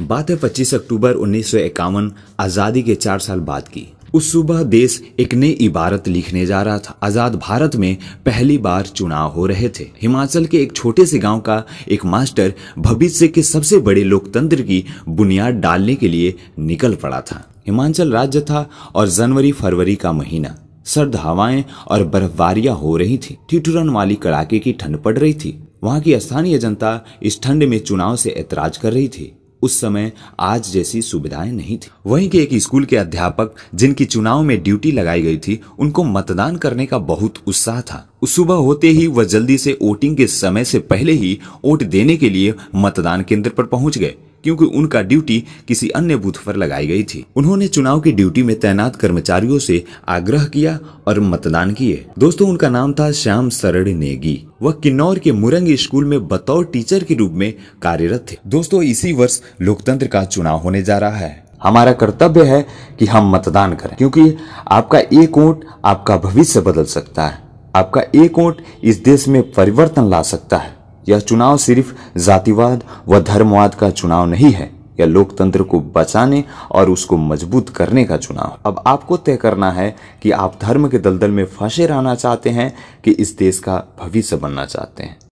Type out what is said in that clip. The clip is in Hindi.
बात है 25 अक्टूबर उन्नीस आज़ादी के चार साल बाद की उस सुबह देश एक नई इबारत लिखने जा रहा था आज़ाद भारत में पहली बार चुनाव हो रहे थे हिमाचल के एक छोटे से गांव का एक मास्टर भविष्य के सबसे बड़े लोकतंत्र की बुनियाद डालने के लिए निकल पड़ा था हिमाचल राज्य था और जनवरी फरवरी का महीना सर्द हवाएं और बर्फबारियां हो रही थी ठिठुरन वाली कड़ाके की ठंड पड़ रही थी वहां की स्थानीय जनता इस ठंड में चुनाव से ऐतराज कर रही थी उस समय आज जैसी सुविधाएं नहीं थी वहीं के एक स्कूल के अध्यापक जिनकी चुनाव में ड्यूटी लगाई गई थी उनको मतदान करने का बहुत उत्साह था सुबह होते ही वह जल्दी से वोटिंग के समय से पहले ही वोट देने के लिए मतदान केंद्र पर पहुंच गए क्योंकि उनका ड्यूटी किसी अन्य बूथ पर लगाई गई थी उन्होंने चुनाव की ड्यूटी में तैनात कर्मचारियों से आग्रह किया और मतदान किए दोस्तों उनका नाम था श्याम सरड़ नेगी वह किन्नौर के मुरंग स्कूल में बतौर टीचर के रूप में कार्यरत थे दोस्तों इसी वर्ष लोकतंत्र का चुनाव होने जा रहा है हमारा कर्तव्य है कि हम मतदान करें क्योंकि आपका एक वोट आपका भविष्य बदल सकता है आपका एक वोट इस देश में परिवर्तन ला सकता है यह चुनाव सिर्फ जातिवाद व धर्मवाद का चुनाव नहीं है यह लोकतंत्र को बचाने और उसको मजबूत करने का चुनाव अब आपको तय करना है कि आप धर्म के दलदल में फंसे रहना चाहते हैं कि इस देश का भविष्य बनना चाहते हैं